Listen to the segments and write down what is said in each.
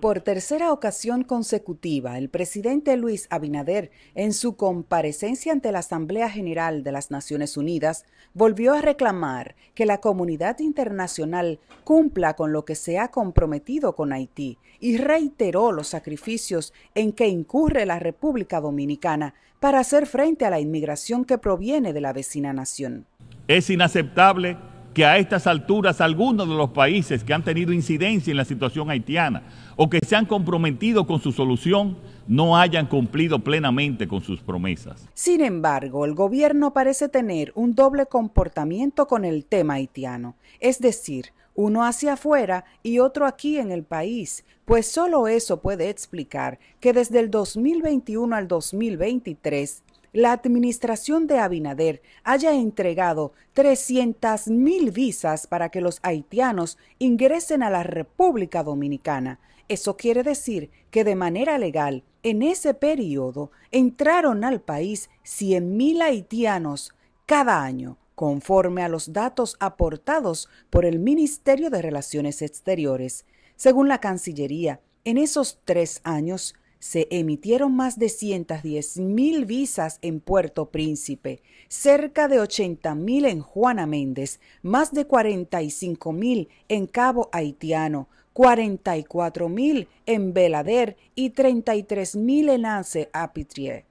Por tercera ocasión consecutiva, el presidente Luis Abinader, en su comparecencia ante la Asamblea General de las Naciones Unidas, volvió a reclamar que la comunidad internacional cumpla con lo que se ha comprometido con Haití y reiteró los sacrificios en que incurre la República Dominicana para hacer frente a la inmigración que proviene de la vecina nación. Es inaceptable que a estas alturas algunos de los países que han tenido incidencia en la situación haitiana o que se han comprometido con su solución no hayan cumplido plenamente con sus promesas. Sin embargo, el gobierno parece tener un doble comportamiento con el tema haitiano, es decir, uno hacia afuera y otro aquí en el país, pues solo eso puede explicar que desde el 2021 al 2023 la administración de Abinader haya entregado 300.000 visas para que los haitianos ingresen a la República Dominicana. Eso quiere decir que de manera legal, en ese periodo, entraron al país 100.000 haitianos cada año, conforme a los datos aportados por el Ministerio de Relaciones Exteriores. Según la Cancillería, en esos tres años, se emitieron más de 110,000 mil visas en Puerto Príncipe, cerca de 80,000 mil en Juana Méndez, más de 45,000 mil en Cabo Haitiano, 44 mil en Belader y 33,000 mil en Anse Apitrier.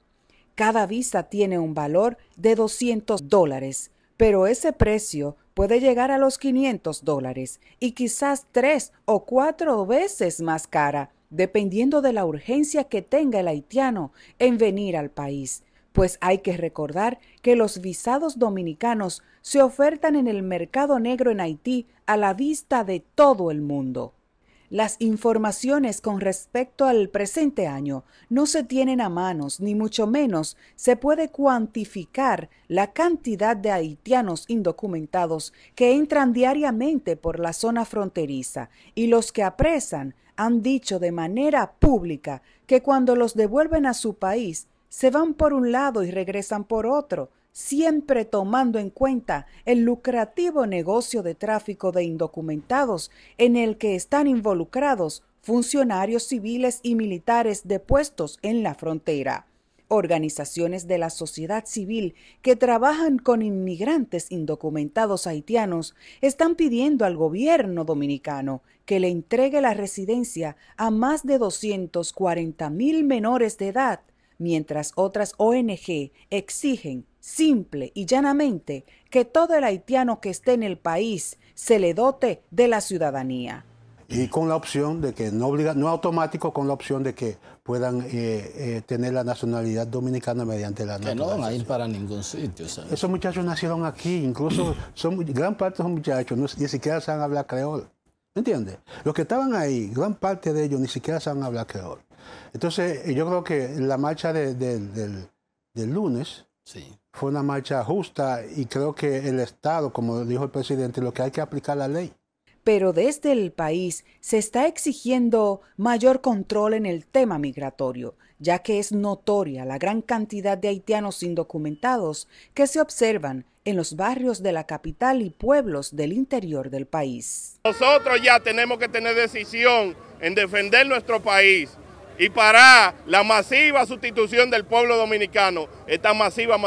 Cada visa tiene un valor de 200 dólares, pero ese precio puede llegar a los 500 dólares y quizás tres o cuatro veces más cara dependiendo de la urgencia que tenga el haitiano en venir al país, pues hay que recordar que los visados dominicanos se ofertan en el mercado negro en Haití a la vista de todo el mundo. Las informaciones con respecto al presente año no se tienen a manos, ni mucho menos se puede cuantificar la cantidad de haitianos indocumentados que entran diariamente por la zona fronteriza y los que apresan han dicho de manera pública que cuando los devuelven a su país, se van por un lado y regresan por otro, siempre tomando en cuenta el lucrativo negocio de tráfico de indocumentados en el que están involucrados funcionarios civiles y militares depuestos en la frontera, organizaciones de la sociedad civil que trabajan con inmigrantes indocumentados haitianos están pidiendo al gobierno dominicano que le entregue la residencia a más de 240 mil menores de edad mientras otras ONG exigen simple y llanamente que todo el haitiano que esté en el país se le dote de la ciudadanía. Y con la opción de que no obliga, no automático, con la opción de que puedan eh, eh, tener la nacionalidad dominicana mediante la Que no van a ir para ningún sitio. Esos muchachos nacieron aquí, incluso son gran parte de esos muchachos, ni siquiera saben hablar creol. ¿Me entiendes? Los que estaban ahí, gran parte de ellos ni siquiera saben hablar creol. Entonces, eh, yo creo que la marcha del, del, lunes sí. fue una marcha justa y creo que el Estado, como dijo el presidente, lo que hay que aplicar la ley. Pero desde el país se está exigiendo mayor control en el tema migratorio, ya que es notoria la gran cantidad de haitianos indocumentados que se observan en los barrios de la capital y pueblos del interior del país. Nosotros ya tenemos que tener decisión en defender nuestro país, y para la masiva sustitución del pueblo dominicano, esta masiva,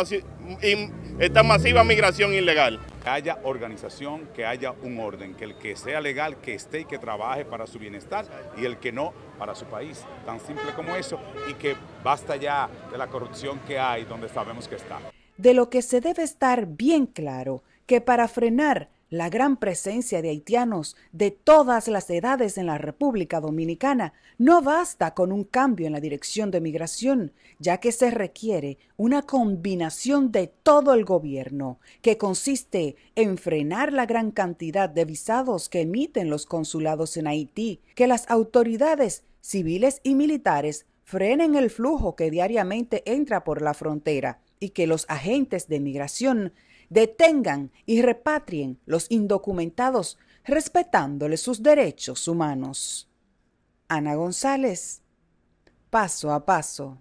esta masiva migración ilegal. Que haya organización, que haya un orden, que el que sea legal, que esté y que trabaje para su bienestar y el que no, para su país. Tan simple como eso y que basta ya de la corrupción que hay donde sabemos que está. De lo que se debe estar bien claro, que para frenar la gran presencia de haitianos de todas las edades en la República Dominicana, no basta con un cambio en la dirección de migración, ya que se requiere una combinación de todo el gobierno, que consiste en frenar la gran cantidad de visados que emiten los consulados en Haití, que las autoridades civiles y militares frenen el flujo que diariamente entra por la frontera y que los agentes de migración detengan y repatrien los indocumentados respetándoles sus derechos humanos. Ana González, paso a paso.